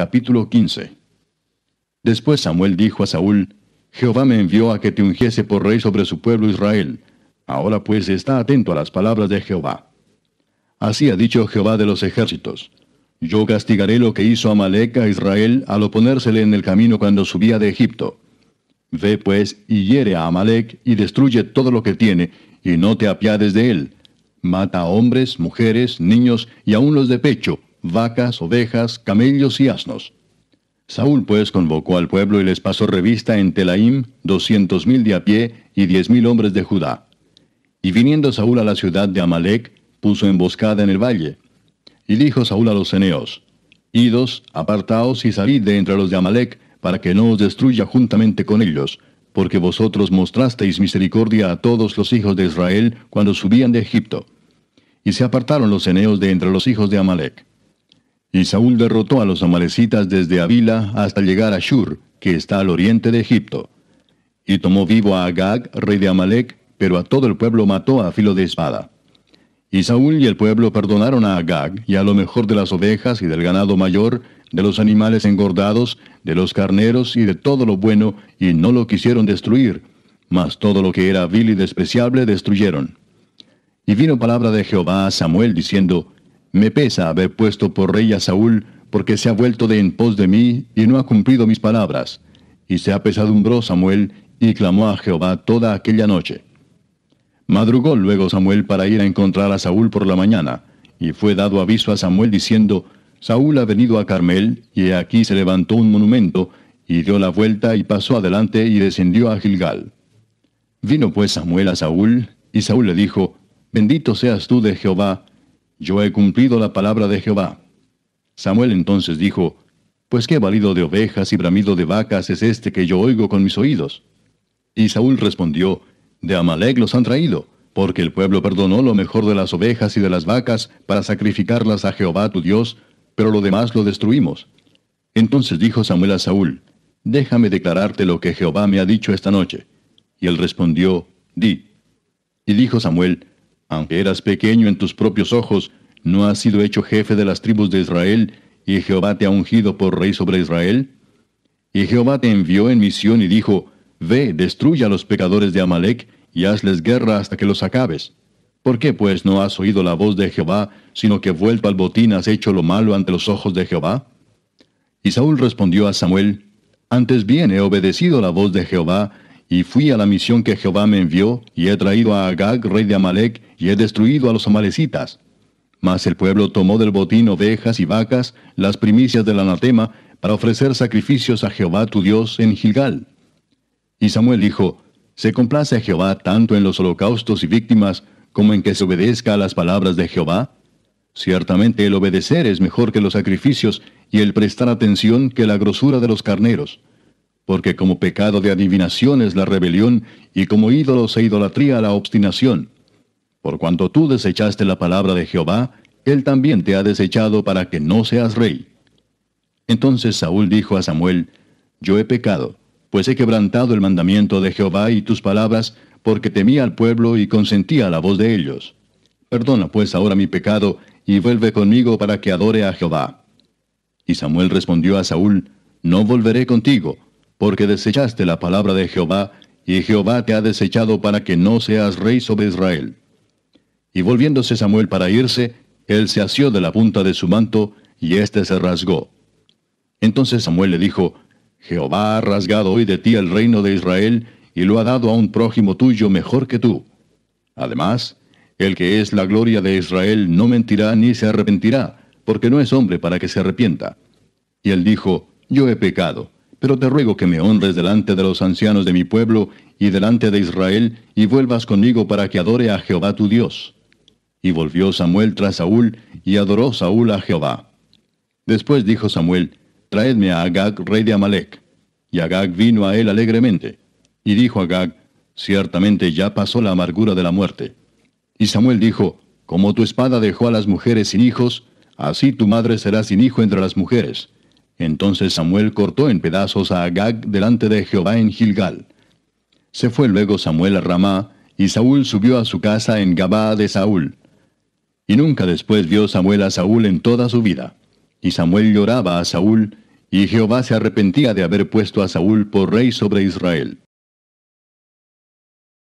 Capítulo 15 Después Samuel dijo a Saúl, Jehová me envió a que te ungiese por rey sobre su pueblo Israel. Ahora pues está atento a las palabras de Jehová. Así ha dicho Jehová de los ejércitos. Yo castigaré lo que hizo Amalek a Israel al oponérsele en el camino cuando subía de Egipto. Ve pues y hiere a Amalek y destruye todo lo que tiene, y no te apiades de él. Mata a hombres, mujeres, niños y aun los de pecho, vacas, ovejas, camellos y asnos. Saúl pues convocó al pueblo y les pasó revista en Telaim, doscientos mil de a pie y diez mil hombres de Judá. Y viniendo Saúl a la ciudad de Amalek puso emboscada en el valle. Y dijo Saúl a los ceneos, Idos, apartaos y salid de entre los de Amalek para que no os destruya juntamente con ellos, porque vosotros mostrasteis misericordia a todos los hijos de Israel cuando subían de Egipto. Y se apartaron los ceneos de entre los hijos de Amalek y Saúl derrotó a los amalecitas desde Avila hasta llegar a Shur, que está al oriente de Egipto. Y tomó vivo a Agag, rey de Amalec, pero a todo el pueblo mató a filo de espada. Y Saúl y el pueblo perdonaron a Agag y a lo mejor de las ovejas y del ganado mayor, de los animales engordados, de los carneros y de todo lo bueno, y no lo quisieron destruir, mas todo lo que era vil y despreciable destruyeron. Y vino palabra de Jehová a Samuel diciendo, me pesa haber puesto por rey a Saúl, porque se ha vuelto de en pos de mí y no ha cumplido mis palabras. Y se apesadumbró Samuel y clamó a Jehová toda aquella noche. Madrugó luego Samuel para ir a encontrar a Saúl por la mañana, y fue dado aviso a Samuel diciendo, Saúl ha venido a Carmel, y aquí se levantó un monumento, y dio la vuelta y pasó adelante y descendió a Gilgal. Vino pues Samuel a Saúl, y Saúl le dijo, Bendito seas tú de Jehová, yo he cumplido la palabra de Jehová. Samuel entonces dijo, Pues qué valido de ovejas y bramido de vacas es este que yo oigo con mis oídos. Y Saúl respondió, De Amalek los han traído, porque el pueblo perdonó lo mejor de las ovejas y de las vacas para sacrificarlas a Jehová tu Dios, pero lo demás lo destruimos. Entonces dijo Samuel a Saúl, Déjame declararte lo que Jehová me ha dicho esta noche. Y él respondió, Di. Y dijo Samuel, aunque eras pequeño en tus propios ojos, ¿no has sido hecho jefe de las tribus de Israel, y Jehová te ha ungido por rey sobre Israel? Y Jehová te envió en misión y dijo, Ve, destruye a los pecadores de Amalek, y hazles guerra hasta que los acabes. ¿Por qué pues no has oído la voz de Jehová, sino que vuelto al botín has hecho lo malo ante los ojos de Jehová? Y Saúl respondió a Samuel, Antes bien he obedecido la voz de Jehová, y fui a la misión que Jehová me envió, y he traído a Agag, rey de Amalec, y he destruido a los amalecitas. Mas el pueblo tomó del botín ovejas y vacas, las primicias del anatema, para ofrecer sacrificios a Jehová tu Dios en Gilgal. Y Samuel dijo, Se complace a Jehová tanto en los holocaustos y víctimas, como en que se obedezca a las palabras de Jehová. Ciertamente el obedecer es mejor que los sacrificios, y el prestar atención que la grosura de los carneros porque como pecado de adivinación es la rebelión, y como ídolos e idolatría la obstinación. Por cuanto tú desechaste la palabra de Jehová, él también te ha desechado para que no seas rey. Entonces Saúl dijo a Samuel, Yo he pecado, pues he quebrantado el mandamiento de Jehová y tus palabras, porque temía al pueblo y consentía la voz de ellos. Perdona pues ahora mi pecado, y vuelve conmigo para que adore a Jehová. Y Samuel respondió a Saúl, No volveré contigo, porque desechaste la palabra de Jehová, y Jehová te ha desechado para que no seas rey sobre Israel. Y volviéndose Samuel para irse, él se asió de la punta de su manto, y éste se rasgó. Entonces Samuel le dijo, Jehová ha rasgado hoy de ti el reino de Israel, y lo ha dado a un prójimo tuyo mejor que tú. Además, el que es la gloria de Israel no mentirá ni se arrepentirá, porque no es hombre para que se arrepienta. Y él dijo, Yo he pecado pero te ruego que me honres delante de los ancianos de mi pueblo y delante de Israel, y vuelvas conmigo para que adore a Jehová tu Dios. Y volvió Samuel tras Saúl, y adoró Saúl a Jehová. Después dijo Samuel, Traedme a Agag, rey de Amalec. Y Agag vino a él alegremente. Y dijo Agag, Ciertamente ya pasó la amargura de la muerte. Y Samuel dijo, Como tu espada dejó a las mujeres sin hijos, así tu madre será sin hijo entre las mujeres. Entonces Samuel cortó en pedazos a Agag delante de Jehová en Gilgal. Se fue luego Samuel a Ramá, y Saúl subió a su casa en Gabá de Saúl. Y nunca después vio Samuel a Saúl en toda su vida. Y Samuel lloraba a Saúl, y Jehová se arrepentía de haber puesto a Saúl por rey sobre Israel.